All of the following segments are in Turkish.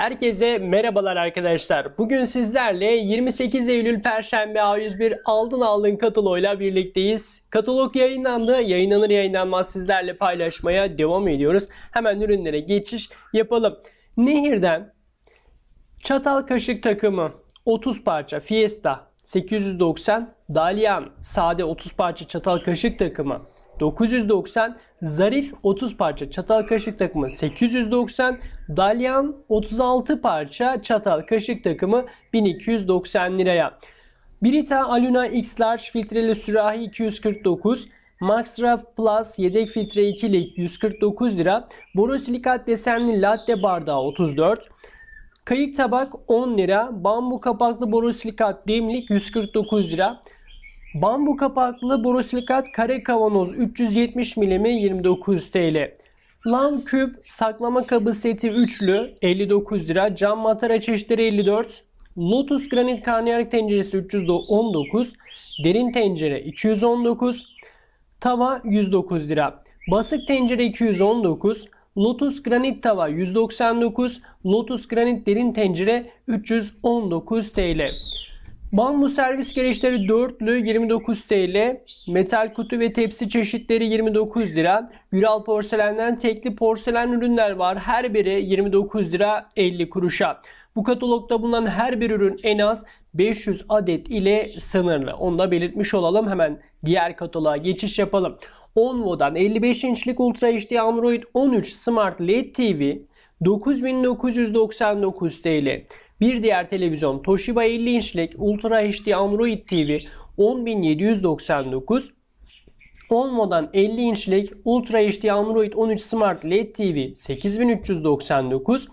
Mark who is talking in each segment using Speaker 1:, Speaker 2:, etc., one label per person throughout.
Speaker 1: Herkese merhabalar arkadaşlar. Bugün sizlerle 28 Eylül Perşembe A101 Aldın Aldın kataloğuyla birlikteyiz. Katalog yayınlandı. Yayınlanır yayınlanmaz sizlerle paylaşmaya devam ediyoruz. Hemen ürünlere geçiş yapalım. Nehir'den çatal kaşık takımı 30 parça Fiesta 890 Dalian sade 30 parça çatal kaşık takımı 990, Zarif 30 parça çatal kaşık takımı 890, Dalyan 36 parça çatal kaşık takımı 1290 liraya. Brita Aluna X Large filtreli sürahi 249, Maxraf Plus yedek filtre 2'lik 149 lira, borosilikat desenli latte bardağı 34, kayık tabak 10 lira, bambu kapaklı borosilikat demlik 149 lira, Bambu kapaklı borosilikat kare kavanoz 370 mm 29 TL. Lam küp saklama kabı seti üçlü 59 lira. Cam matara çeşitleri 54. Lotus granit karnıyarık tenceresi 319. Derin tencere 219. Tava 109 lira. Basık tencere 219. Lotus granit tava 199. Lotus granit derin tencere 319 TL. Bambu servis gereçleri dörtlü 29 TL. Metal kutu ve tepsi çeşitleri 29 lira. Güral porselenden tekli porselen ürünler var. Her biri 29 lira 50 kuruşa. Bu katalogda bulunan her bir ürün en az 500 adet ile sınırlı. Onu da belirtmiş olalım. Hemen diğer kataloğa geçiş yapalım. Onvo'dan 55 inçlik Ultra HD Android 13 Smart LED TV 9999 TL. Bir diğer televizyon Toshiba 50 inçlik Ultra HD Android TV 10799 10 model 50 inçlik Ultra HD Android 13 Smart LED TV 8399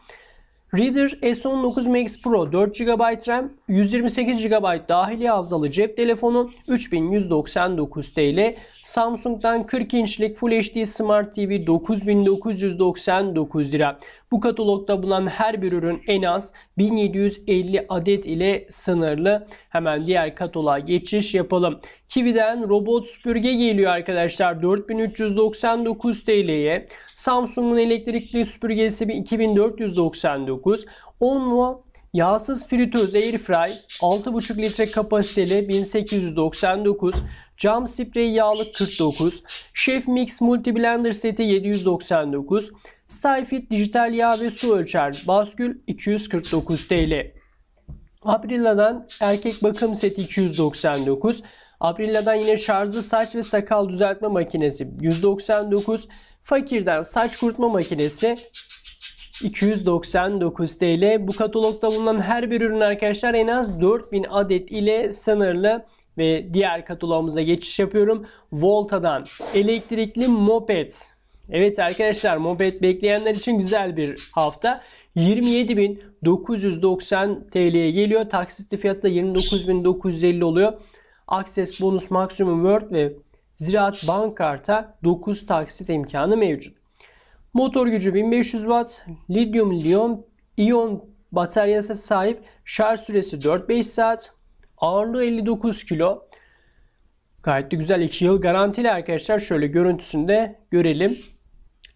Speaker 1: Reader S19 Max Pro 4 GB RAM 128 GB dahili hafızalı cep telefonu 3199 TL. Samsung'dan 40 inçlik Full HD Smart TV 9999 lira. Bu katalogda bulunan her bir ürün en az 1750 adet ile sınırlı. Hemen diğer kataloğa geçiş yapalım. Kiwi'den robot süpürge geliyor arkadaşlar 4399 TL'ye. Samsung'un elektrikli süpürgesi 2499. Onvo Yağsız fritöz Air Airfry 6,5 litre kapasiteli 1899, cam sprey yağlı 49, Chef Mix Multi Blender seti 799, Styfit dijital yağ ve su ölçer baskül 249 TL. Aprilla'dan erkek bakım seti 299, Aprilla'dan yine şarjlı saç ve sakal düzeltme makinesi 199, Fakir'den saç kurutma makinesi 299 TL. Bu katalogda bulunan her bir ürün arkadaşlar en az 4000 adet ile sınırlı ve diğer katalogumuza geçiş yapıyorum. Volta'dan elektrikli moped. Evet arkadaşlar moped bekleyenler için güzel bir hafta. 27.990 TL'ye geliyor. Taksitli da 29.950 oluyor. Access bonus maksimum Word ve Ziraat Bankart'a 9 taksit imkanı mevcut. Motor gücü 1500 watt. Lityum iyon, iyon bataryası sahip. Şarj süresi 4-5 saat. Ağırlığı 59 kilo. Gayet de güzel 2 yıl garantili arkadaşlar. Şöyle görüntüsünde görelim.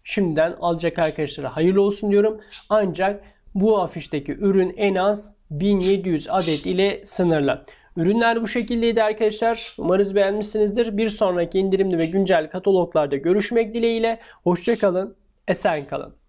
Speaker 1: Şimdiden alacak arkadaşlara hayırlı olsun diyorum. Ancak bu afişteki ürün en az 1700 adet ile sınırlı. Ürünler bu şekildeydi arkadaşlar. Umarız beğenmişsinizdir. Bir sonraki indirimli ve güncel kataloglarda görüşmek dileğiyle. Hoşçakalın. Esen kalın.